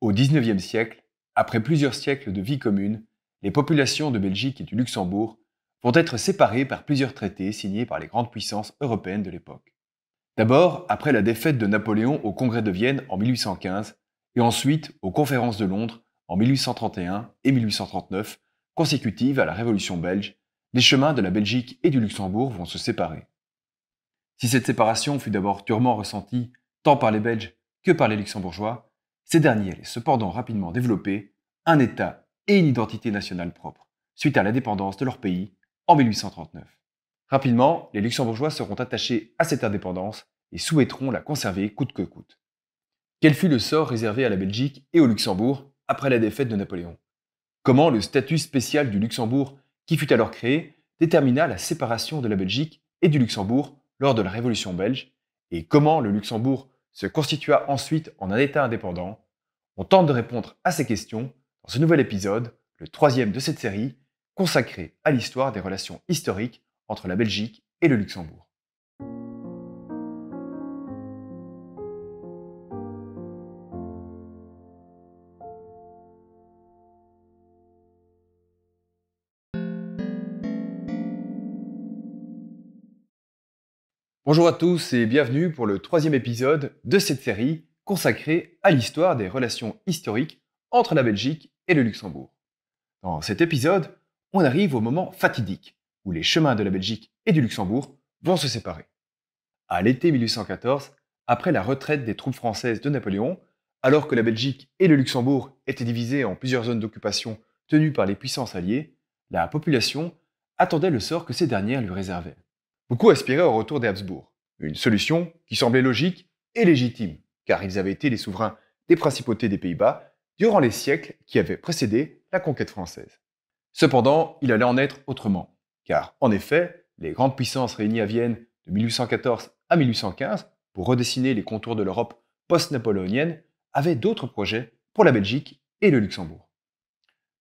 Au XIXe siècle, après plusieurs siècles de vie commune, les populations de Belgique et du Luxembourg vont être séparées par plusieurs traités signés par les grandes puissances européennes de l'époque. D'abord, après la défaite de Napoléon au Congrès de Vienne en 1815, et ensuite aux conférences de Londres en 1831 et 1839, consécutives à la Révolution belge, les chemins de la Belgique et du Luxembourg vont se séparer. Si cette séparation fut d'abord durement ressentie tant par les Belges que par les Luxembourgeois, ces derniers allaient cependant rapidement développer un État et une identité nationale propre, suite à l'indépendance de leur pays en 1839. Rapidement, les Luxembourgeois seront attachés à cette indépendance et souhaiteront la conserver coûte que coûte. Quel fut le sort réservé à la Belgique et au Luxembourg après la défaite de Napoléon Comment le statut spécial du Luxembourg, qui fut alors créé, détermina la séparation de la Belgique et du Luxembourg lors de la Révolution belge Et comment le Luxembourg se constitua ensuite en un État indépendant On tente de répondre à ces questions dans ce nouvel épisode, le troisième de cette série, consacré à l'histoire des relations historiques entre la Belgique et le Luxembourg. Bonjour à tous et bienvenue pour le troisième épisode de cette série consacrée à l'histoire des relations historiques entre la Belgique et le Luxembourg. Dans cet épisode, on arrive au moment fatidique où les chemins de la Belgique et du Luxembourg vont se séparer. À l'été 1814, après la retraite des troupes françaises de Napoléon, alors que la Belgique et le Luxembourg étaient divisés en plusieurs zones d'occupation tenues par les puissances alliées, la population attendait le sort que ces dernières lui réservaient. Beaucoup aspiraient au retour des Habsbourg, une solution qui semblait logique et légitime, car ils avaient été les souverains des principautés des Pays-Bas durant les siècles qui avaient précédé la conquête française. Cependant, il allait en être autrement, car en effet, les grandes puissances réunies à Vienne de 1814 à 1815 pour redessiner les contours de l'Europe post-napoléonienne avaient d'autres projets pour la Belgique et le Luxembourg.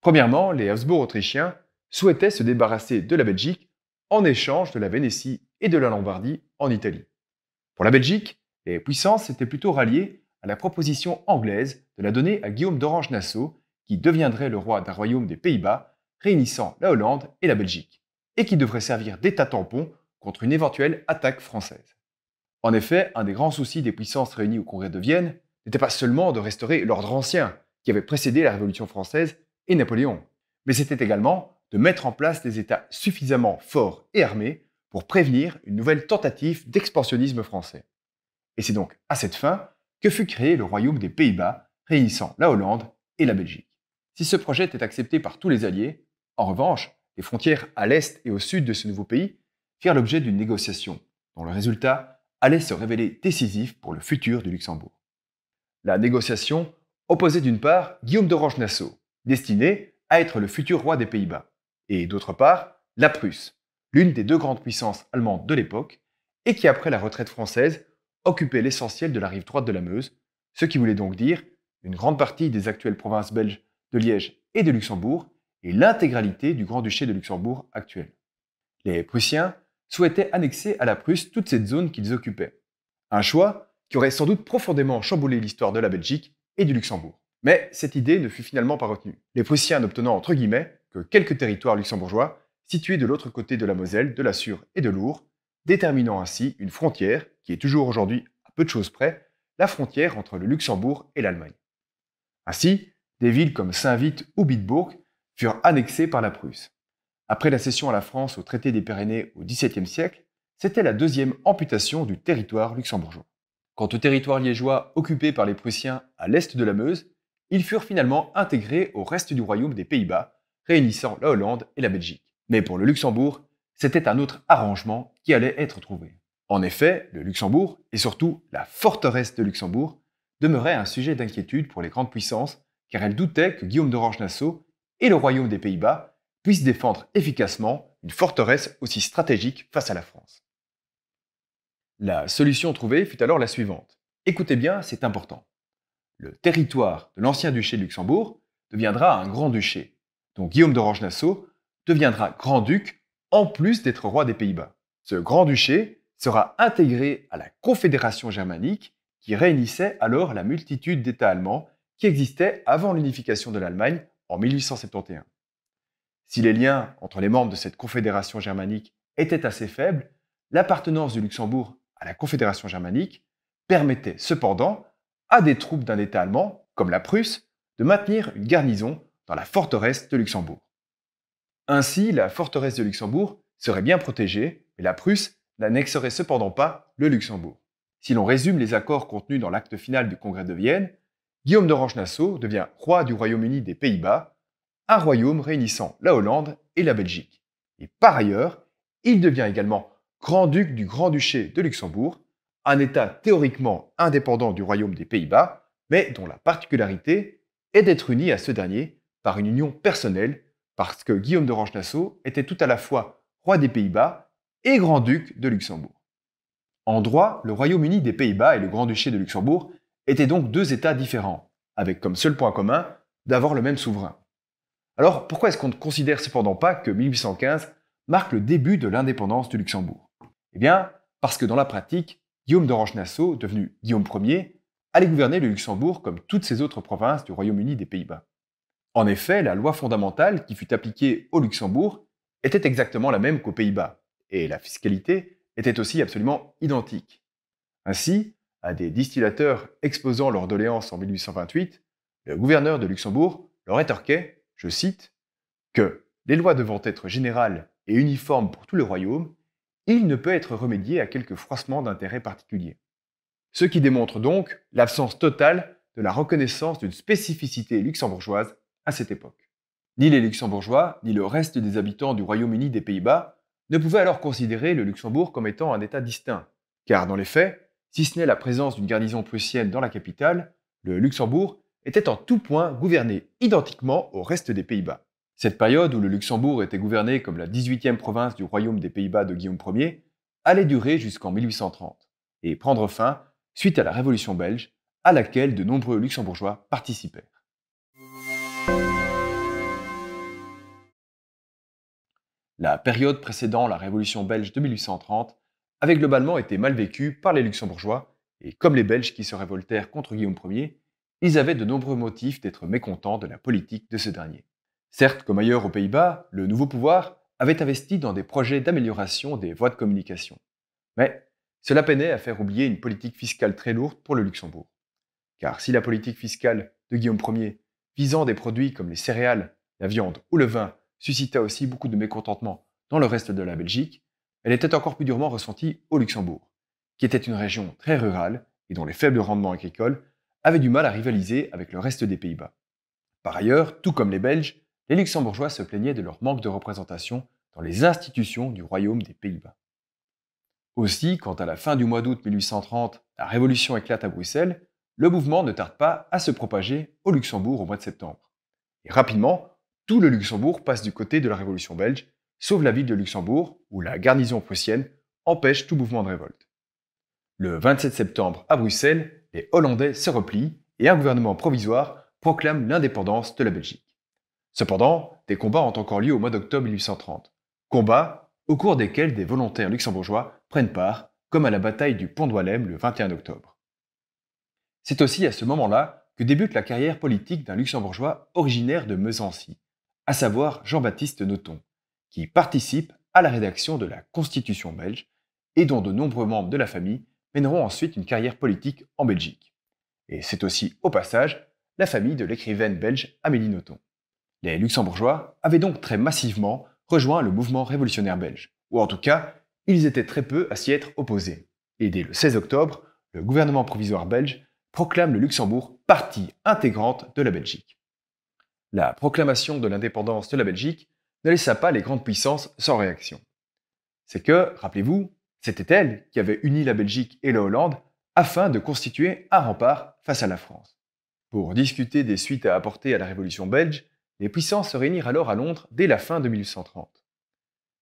Premièrement, les Habsbourg autrichiens souhaitaient se débarrasser de la Belgique en échange de la Vénétie et de la Lombardie en Italie. Pour la Belgique, les puissances s'étaient plutôt ralliées à la proposition anglaise de la donner à Guillaume d'Orange-Nassau, qui deviendrait le roi d'un royaume des Pays-Bas, réunissant la Hollande et la Belgique, et qui devrait servir d'état tampon contre une éventuelle attaque française. En effet, un des grands soucis des puissances réunies au Congrès de Vienne n'était pas seulement de restaurer l'ordre ancien, qui avait précédé la Révolution française et Napoléon, mais c'était également de mettre en place des États suffisamment forts et armés pour prévenir une nouvelle tentative d'expansionnisme français. Et c'est donc à cette fin que fut créé le Royaume des Pays-Bas, réunissant la Hollande et la Belgique. Si ce projet était accepté par tous les alliés, en revanche, les frontières à l'est et au sud de ce nouveau pays firent l'objet d'une négociation, dont le résultat allait se révéler décisif pour le futur du Luxembourg. La négociation opposait d'une part Guillaume d'Orange-Nassau, destiné à être le futur roi des Pays-Bas, et d'autre part la Prusse, l'une des deux grandes puissances allemandes de l'époque, et qui, après la retraite française, occupait l'essentiel de la rive droite de la Meuse, ce qui voulait donc dire une grande partie des actuelles provinces belges de Liège et de Luxembourg, et l'intégralité du Grand-Duché de Luxembourg actuel. Les Prussiens souhaitaient annexer à la Prusse toute cette zone qu'ils occupaient. Un choix qui aurait sans doute profondément chamboulé l'histoire de la Belgique et du Luxembourg. Mais cette idée ne fut finalement pas retenue, les Prussiens n'obtenant entre guillemets que quelques territoires luxembourgeois Situé de l'autre côté de la Moselle, de la Sûre et de l'Our, déterminant ainsi une frontière qui est toujours aujourd'hui, à peu de choses près, la frontière entre le Luxembourg et l'Allemagne. Ainsi, des villes comme saint vit ou Bitbourg furent annexées par la Prusse. Après la cession à la France au traité des Pyrénées au XVIIe siècle, c'était la deuxième amputation du territoire luxembourgeois. Quant au territoire liégeois occupé par les Prussiens à l'est de la Meuse, ils furent finalement intégrés au reste du royaume des Pays-Bas, réunissant la Hollande et la Belgique. Mais pour le Luxembourg, c'était un autre arrangement qui allait être trouvé. En effet, le Luxembourg, et surtout la forteresse de Luxembourg, demeurait un sujet d'inquiétude pour les grandes puissances, car elles doutaient que Guillaume d'Orange-Nassau et le Royaume des Pays-Bas puissent défendre efficacement une forteresse aussi stratégique face à la France. La solution trouvée fut alors la suivante. Écoutez bien, c'est important. Le territoire de l'ancien duché de Luxembourg deviendra un grand duché, dont Guillaume d'Orange-Nassau deviendra grand-duc en plus d'être roi des Pays-Bas. Ce grand-duché sera intégré à la Confédération germanique qui réunissait alors la multitude d'États allemands qui existaient avant l'unification de l'Allemagne en 1871. Si les liens entre les membres de cette Confédération germanique étaient assez faibles, l'appartenance du Luxembourg à la Confédération germanique permettait cependant à des troupes d'un État allemand, comme la Prusse, de maintenir une garnison dans la forteresse de Luxembourg. Ainsi, la forteresse de Luxembourg serait bien protégée, mais la Prusse n'annexerait cependant pas le Luxembourg. Si l'on résume les accords contenus dans l'acte final du Congrès de Vienne, Guillaume d'Orange-Nassau devient roi du Royaume-Uni des Pays-Bas, un royaume réunissant la Hollande et la Belgique. Et par ailleurs, il devient également grand-duc du Grand-Duché de Luxembourg, un État théoriquement indépendant du Royaume des Pays-Bas, mais dont la particularité est d'être uni à ce dernier par une union personnelle parce que Guillaume dorange nassau était tout à la fois roi des Pays-Bas et grand-duc de Luxembourg. En droit, le Royaume-Uni des Pays-Bas et le Grand-Duché de Luxembourg étaient donc deux États différents, avec comme seul point commun d'avoir le même souverain. Alors pourquoi est-ce qu'on ne considère cependant pas que 1815 marque le début de l'indépendance du Luxembourg Eh bien, parce que dans la pratique, Guillaume d'Orange-Nassau, devenu Guillaume Ier, allait gouverner le Luxembourg comme toutes ses autres provinces du Royaume-Uni des Pays-Bas. En effet, la loi fondamentale qui fut appliquée au Luxembourg était exactement la même qu'aux Pays-Bas, et la fiscalité était aussi absolument identique. Ainsi, à des distillateurs exposant leurs doléances en 1828, le gouverneur de Luxembourg leur rétorquait, je cite, que les lois devant être générales et uniformes pour tout le royaume, il ne peut être remédié à quelques froissements d'intérêts particuliers. » Ce qui démontre donc l'absence totale de la reconnaissance d'une spécificité luxembourgeoise à cette époque. Ni les luxembourgeois, ni le reste des habitants du Royaume-Uni des Pays-Bas ne pouvaient alors considérer le Luxembourg comme étant un État distinct, car dans les faits, si ce n'est la présence d'une garnison prussienne dans la capitale, le Luxembourg était en tout point gouverné identiquement au reste des Pays-Bas. Cette période où le Luxembourg était gouverné comme la 18e province du royaume des Pays-Bas de Guillaume Ier allait durer jusqu'en 1830 et prendre fin suite à la Révolution belge à laquelle de nombreux luxembourgeois participèrent. La période précédant la Révolution belge de 1830 avait globalement été mal vécue par les Luxembourgeois, et comme les Belges qui se révoltèrent contre Guillaume Ier, ils avaient de nombreux motifs d'être mécontents de la politique de ce dernier. Certes, comme ailleurs aux Pays-Bas, le nouveau pouvoir avait investi dans des projets d'amélioration des voies de communication. Mais cela peinait à faire oublier une politique fiscale très lourde pour le Luxembourg. Car si la politique fiscale de Guillaume Ier, visant des produits comme les céréales, la viande ou le vin, suscita aussi beaucoup de mécontentement dans le reste de la Belgique, elle était encore plus durement ressentie au Luxembourg, qui était une région très rurale et dont les faibles rendements agricoles avaient du mal à rivaliser avec le reste des Pays-Bas. Par ailleurs, tout comme les Belges, les Luxembourgeois se plaignaient de leur manque de représentation dans les institutions du royaume des Pays-Bas. Aussi, quand à la fin du mois d'août 1830, la révolution éclate à Bruxelles, le mouvement ne tarde pas à se propager au Luxembourg au mois de septembre. Et rapidement, tout le Luxembourg passe du côté de la Révolution belge, sauf la ville de Luxembourg, où la garnison prussienne empêche tout mouvement de révolte. Le 27 septembre, à Bruxelles, les Hollandais se replient et un gouvernement provisoire proclame l'indépendance de la Belgique. Cependant, des combats ont encore lieu au mois d'octobre 1830, combats au cours desquels des volontaires luxembourgeois prennent part, comme à la bataille du Pont d'Oilem le 21 octobre. C'est aussi à ce moment-là que débute la carrière politique d'un luxembourgeois originaire de Mesancy à savoir Jean-Baptiste Noton, qui participe à la rédaction de la Constitution belge et dont de nombreux membres de la famille mèneront ensuite une carrière politique en Belgique. Et c'est aussi, au passage, la famille de l'écrivaine belge Amélie Noton. Les Luxembourgeois avaient donc très massivement rejoint le mouvement révolutionnaire belge, ou en tout cas, ils étaient très peu à s'y être opposés. Et dès le 16 octobre, le gouvernement provisoire belge proclame le Luxembourg partie intégrante de la Belgique la proclamation de l'indépendance de la Belgique ne laissa pas les grandes puissances sans réaction. C'est que, rappelez-vous, c'était elle qui avait uni la Belgique et la Hollande afin de constituer un rempart face à la France. Pour discuter des suites à apporter à la Révolution belge, les puissances se réunirent alors à Londres dès la fin de 1830.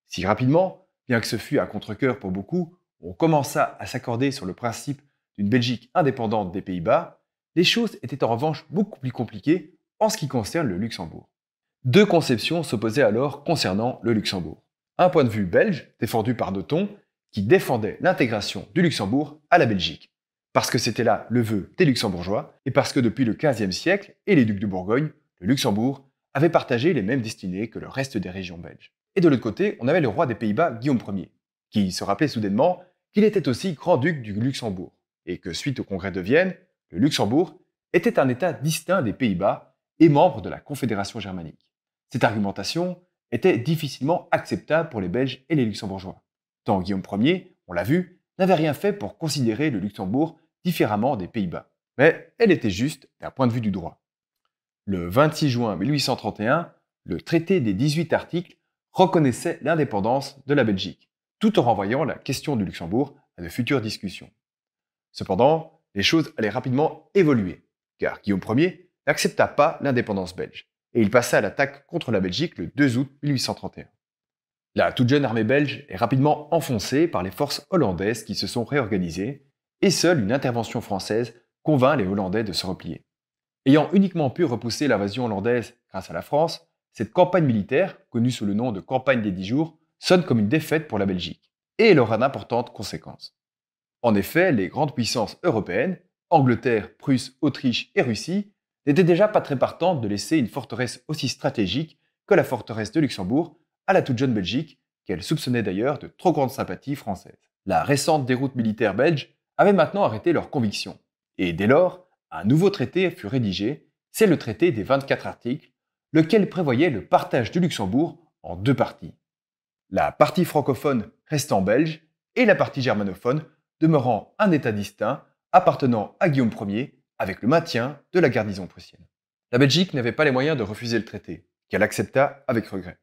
Si rapidement, bien que ce fût à contre-coeur pour beaucoup, on commença à s'accorder sur le principe d'une Belgique indépendante des Pays-Bas, les choses étaient en revanche beaucoup plus compliquées en ce qui concerne le Luxembourg. Deux conceptions s'opposaient alors concernant le Luxembourg. Un point de vue belge, défendu par Doton, qui défendait l'intégration du Luxembourg à la Belgique, parce que c'était là le vœu des luxembourgeois, et parce que depuis le XVe siècle et les ducs de Bourgogne, le Luxembourg avait partagé les mêmes destinées que le reste des régions belges. Et de l'autre côté, on avait le roi des Pays-Bas, Guillaume Ier, qui se rappelait soudainement qu'il était aussi grand-duc du Luxembourg, et que suite au congrès de Vienne, le Luxembourg était un État distinct des Pays-Bas et membre de la Confédération germanique. Cette argumentation était difficilement acceptable pour les Belges et les Luxembourgeois. Tant Guillaume Ier, on l'a vu, n'avait rien fait pour considérer le Luxembourg différemment des Pays-Bas. Mais elle était juste d'un point de vue du droit. Le 26 juin 1831, le traité des 18 articles reconnaissait l'indépendance de la Belgique, tout en renvoyant la question du Luxembourg à de futures discussions. Cependant, les choses allaient rapidement évoluer, car Guillaume Ier n'accepta pas l'indépendance belge, et il passa à l'attaque contre la Belgique le 2 août 1831. La toute jeune armée belge est rapidement enfoncée par les forces hollandaises qui se sont réorganisées, et seule une intervention française convainc les Hollandais de se replier. Ayant uniquement pu repousser l'invasion hollandaise grâce à la France, cette campagne militaire, connue sous le nom de campagne des dix jours, sonne comme une défaite pour la Belgique, et elle aura d'importantes conséquences. En effet, les grandes puissances européennes, Angleterre, Prusse, Autriche et Russie, n'était déjà pas très partante de laisser une forteresse aussi stratégique que la forteresse de Luxembourg à la toute jeune Belgique, qu'elle soupçonnait d'ailleurs de trop grande sympathie française. La récente déroute militaire belge avait maintenant arrêté leurs conviction. et dès lors, un nouveau traité fut rédigé, c'est le traité des 24 articles, lequel prévoyait le partage du Luxembourg en deux parties. La partie francophone restant belge et la partie germanophone demeurant un État distinct appartenant à Guillaume Ier avec le maintien de la garnison prussienne. La Belgique n'avait pas les moyens de refuser le traité, qu'elle accepta avec regret.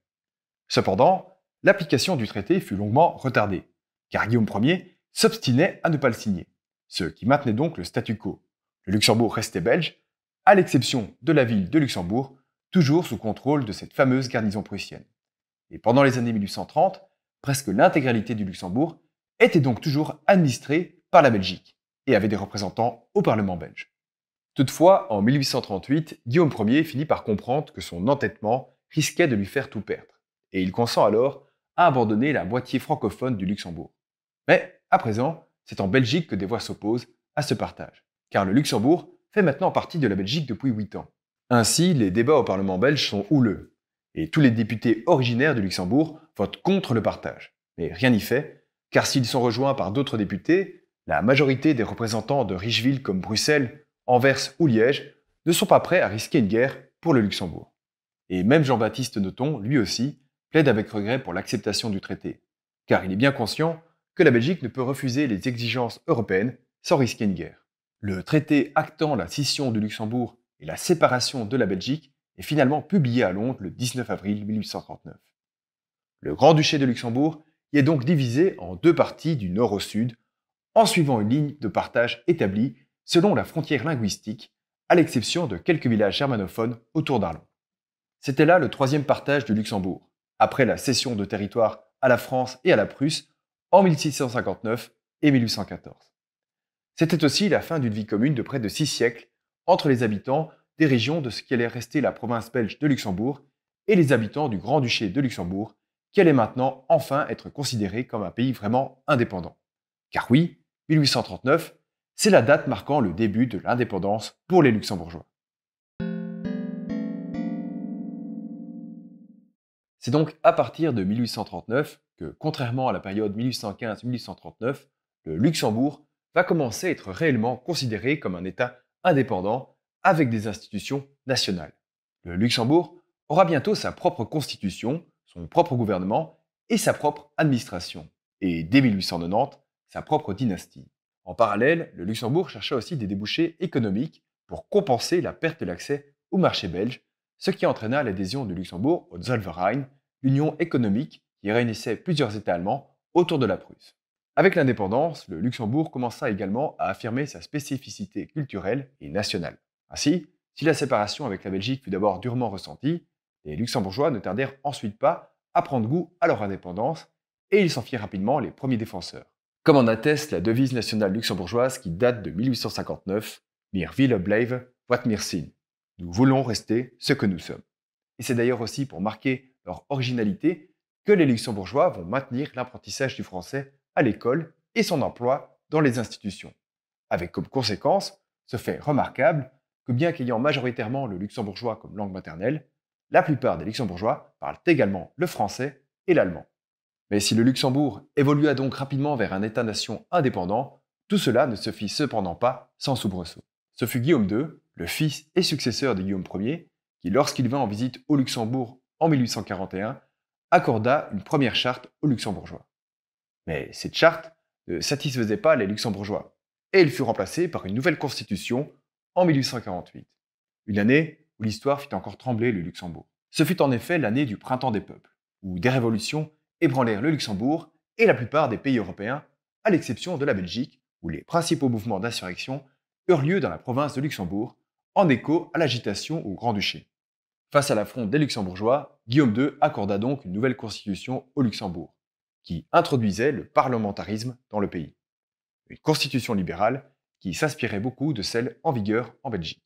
Cependant, l'application du traité fut longuement retardée, car Guillaume Ier s'obstinait à ne pas le signer, ce qui maintenait donc le statu quo. Le Luxembourg restait belge, à l'exception de la ville de Luxembourg, toujours sous contrôle de cette fameuse garnison prussienne. Et pendant les années 1830, presque l'intégralité du Luxembourg était donc toujours administrée par la Belgique et avait des représentants au Parlement belge. Toutefois, en 1838, Guillaume Ier finit par comprendre que son entêtement risquait de lui faire tout perdre, et il consent alors à abandonner la moitié francophone du Luxembourg. Mais, à présent, c'est en Belgique que des voix s'opposent à ce partage, car le Luxembourg fait maintenant partie de la Belgique depuis 8 ans. Ainsi, les débats au Parlement belge sont houleux, et tous les députés originaires du Luxembourg votent contre le partage. Mais rien n'y fait, car s'ils sont rejoints par d'autres députés, la majorité des représentants de Richeville comme Bruxelles Anvers ou Liège ne sont pas prêts à risquer une guerre pour le Luxembourg. Et même Jean-Baptiste Noton, lui aussi, plaide avec regret pour l'acceptation du traité, car il est bien conscient que la Belgique ne peut refuser les exigences européennes sans risquer une guerre. Le traité actant la scission du Luxembourg et la séparation de la Belgique est finalement publié à Londres le 19 avril 1839. Le Grand-Duché de Luxembourg y est donc divisé en deux parties du nord au sud, en suivant une ligne de partage établie selon la frontière linguistique, à l'exception de quelques villages germanophones autour d'Arlon. C'était là le troisième partage du Luxembourg, après la cession de territoire à la France et à la Prusse en 1659 et 1814. C'était aussi la fin d'une vie commune de près de six siècles entre les habitants des régions de ce qui allait rester la province belge de Luxembourg et les habitants du Grand-Duché de Luxembourg, qui allait maintenant enfin être considéré comme un pays vraiment indépendant. Car oui, 1839 c'est la date marquant le début de l'indépendance pour les Luxembourgeois. C'est donc à partir de 1839 que, contrairement à la période 1815-1839, le Luxembourg va commencer à être réellement considéré comme un État indépendant avec des institutions nationales. Le Luxembourg aura bientôt sa propre constitution, son propre gouvernement et sa propre administration, et dès 1890, sa propre dynastie. En parallèle, le Luxembourg chercha aussi des débouchés économiques pour compenser la perte de l'accès au marché belge, ce qui entraîna l'adhésion du Luxembourg au Zollverein, l'union économique qui réunissait plusieurs États allemands autour de la Prusse. Avec l'indépendance, le Luxembourg commença également à affirmer sa spécificité culturelle et nationale. Ainsi, si la séparation avec la Belgique fut d'abord durement ressentie, les Luxembourgeois ne tardèrent ensuite pas à prendre goût à leur indépendance et ils s'en firent rapidement les premiers défenseurs comme en atteste la devise nationale luxembourgeoise qui date de 1859, Mir ville blave wat mir Nous voulons rester ce que nous sommes. Et c'est d'ailleurs aussi pour marquer leur originalité que les luxembourgeois vont maintenir l'apprentissage du français à l'école et son emploi dans les institutions. Avec comme conséquence ce fait remarquable que bien qu'ayant majoritairement le luxembourgeois comme langue maternelle, la plupart des luxembourgeois parlent également le français et l'allemand. Mais si le Luxembourg évolua donc rapidement vers un État-nation indépendant, tout cela ne se fit cependant pas sans soubresaut. Ce fut Guillaume II, le fils et successeur de Guillaume Ier, qui, lorsqu'il vint en visite au Luxembourg en 1841, accorda une première charte aux Luxembourgeois. Mais cette charte ne satisfaisait pas les Luxembourgeois, et elle fut remplacée par une nouvelle constitution en 1848, une année où l'histoire fit encore trembler le Luxembourg. Ce fut en effet l'année du printemps des peuples, où des révolutions ébranlèrent le Luxembourg et la plupart des pays européens, à l'exception de la Belgique, où les principaux mouvements d'insurrection eurent lieu dans la province de Luxembourg, en écho à l'agitation au Grand-Duché. Face à l'affront des Luxembourgeois, Guillaume II accorda donc une nouvelle constitution au Luxembourg, qui introduisait le parlementarisme dans le pays. Une constitution libérale qui s'inspirait beaucoup de celle en vigueur en Belgique.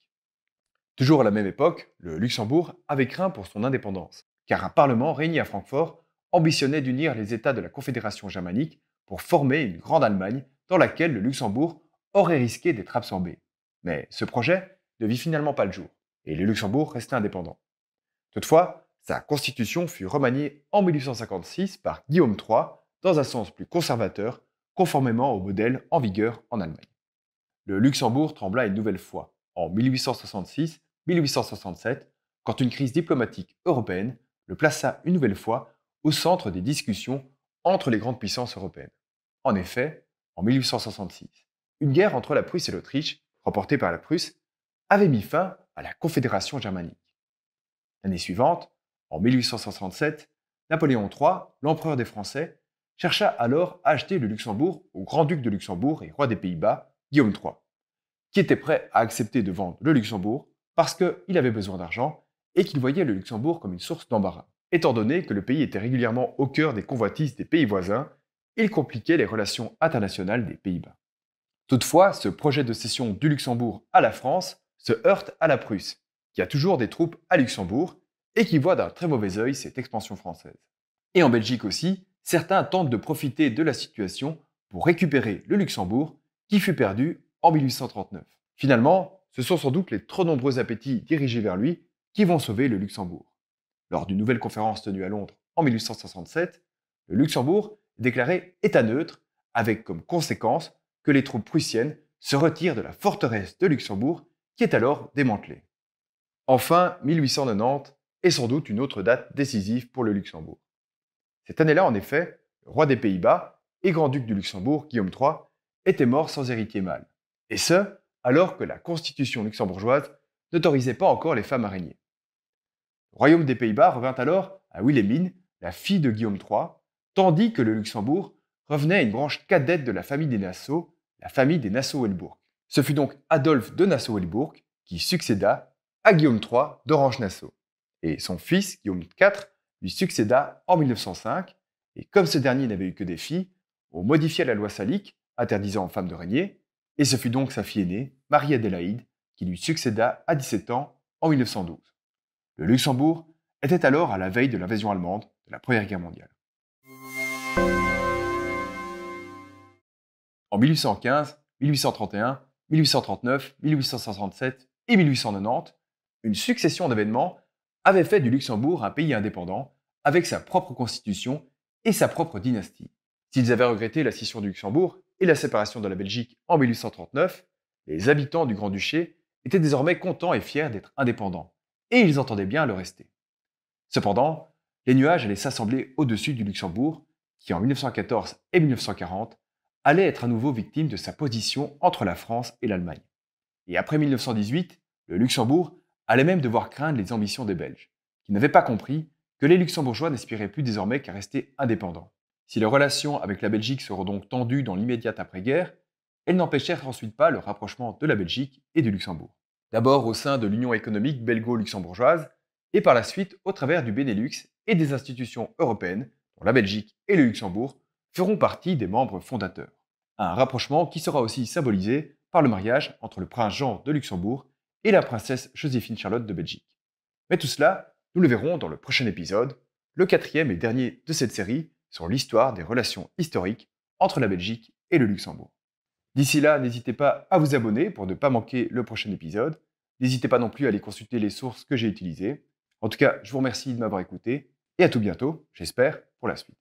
Toujours à la même époque, le Luxembourg avait craint pour son indépendance, car un parlement régnait à Francfort ambitionnait d'unir les États de la Confédération germanique pour former une grande Allemagne dans laquelle le Luxembourg aurait risqué d'être absorbé. Mais ce projet ne vit finalement pas le jour, et le Luxembourg resta indépendant. Toutefois, sa constitution fut remaniée en 1856 par Guillaume III dans un sens plus conservateur, conformément au modèle en vigueur en Allemagne. Le Luxembourg trembla une nouvelle fois en 1866-1867, quand une crise diplomatique européenne le plaça une nouvelle fois au centre des discussions entre les grandes puissances européennes. En effet, en 1866, une guerre entre la Prusse et l'Autriche, remportée par la Prusse, avait mis fin à la Confédération germanique. L'année suivante, en 1867, Napoléon III, l'empereur des Français, chercha alors à acheter le Luxembourg au grand-duc de Luxembourg et roi des Pays-Bas, Guillaume III, qui était prêt à accepter de vendre le Luxembourg parce qu'il avait besoin d'argent et qu'il voyait le Luxembourg comme une source d'embarras. Étant donné que le pays était régulièrement au cœur des convoitises des pays voisins, il compliquait les relations internationales des Pays-Bas. Toutefois, ce projet de cession du Luxembourg à la France se heurte à la Prusse, qui a toujours des troupes à Luxembourg et qui voit d'un très mauvais œil cette expansion française. Et en Belgique aussi, certains tentent de profiter de la situation pour récupérer le Luxembourg, qui fut perdu en 1839. Finalement, ce sont sans doute les trop nombreux appétits dirigés vers lui qui vont sauver le Luxembourg. Lors d'une nouvelle conférence tenue à Londres en 1867, le Luxembourg est déclaré État neutre, avec comme conséquence que les troupes prussiennes se retirent de la forteresse de Luxembourg, qui est alors démantelée. Enfin, 1890 est sans doute une autre date décisive pour le Luxembourg. Cette année-là, en effet, le roi des Pays-Bas et grand-duc du Luxembourg, Guillaume III, était mort sans héritier mâle. Et ce, alors que la constitution luxembourgeoise n'autorisait pas encore les femmes araignées royaume des Pays-Bas revint alors à Wilhelmine, la fille de Guillaume III, tandis que le Luxembourg revenait à une branche cadette de la famille des Nassau, la famille des Nassau-Weilbourg. Ce fut donc Adolphe de Nassau-Weilbourg qui succéda à Guillaume III d'Orange-Nassau. Et son fils, Guillaume IV, lui succéda en 1905, et comme ce dernier n'avait eu que des filles, on modifia la loi salique interdisant aux femmes de régner, et ce fut donc sa fille aînée, Marie-Adélaïde, qui lui succéda à 17 ans en 1912. Le Luxembourg était alors à la veille de l'invasion allemande de la Première Guerre mondiale. En 1815, 1831, 1839, 1867 et 1890, une succession d'événements avait fait du Luxembourg un pays indépendant avec sa propre constitution et sa propre dynastie. S'ils avaient regretté la scission du Luxembourg et la séparation de la Belgique en 1839, les habitants du Grand-Duché étaient désormais contents et fiers d'être indépendants et ils entendaient bien le rester. Cependant, les nuages allaient s'assembler au-dessus du Luxembourg, qui en 1914 et 1940 allait être à nouveau victime de sa position entre la France et l'Allemagne. Et après 1918, le Luxembourg allait même devoir craindre les ambitions des Belges, qui n'avaient pas compris que les Luxembourgeois n'aspiraient plus désormais qu'à rester indépendants. Si leurs relations avec la Belgique seront donc tendues dans l'immédiate après-guerre, elles n'empêchèrent ensuite pas le rapprochement de la Belgique et du Luxembourg d'abord au sein de l'Union économique belgo-luxembourgeoise, et par la suite au travers du Benelux et des institutions européennes, dont la Belgique et le Luxembourg feront partie des membres fondateurs. Un rapprochement qui sera aussi symbolisé par le mariage entre le prince Jean de Luxembourg et la princesse Joséphine Charlotte de Belgique. Mais tout cela, nous le verrons dans le prochain épisode, le quatrième et dernier de cette série sur l'histoire des relations historiques entre la Belgique et le Luxembourg. D'ici là, n'hésitez pas à vous abonner pour ne pas manquer le prochain épisode. N'hésitez pas non plus à aller consulter les sources que j'ai utilisées. En tout cas, je vous remercie de m'avoir écouté et à tout bientôt, j'espère, pour la suite.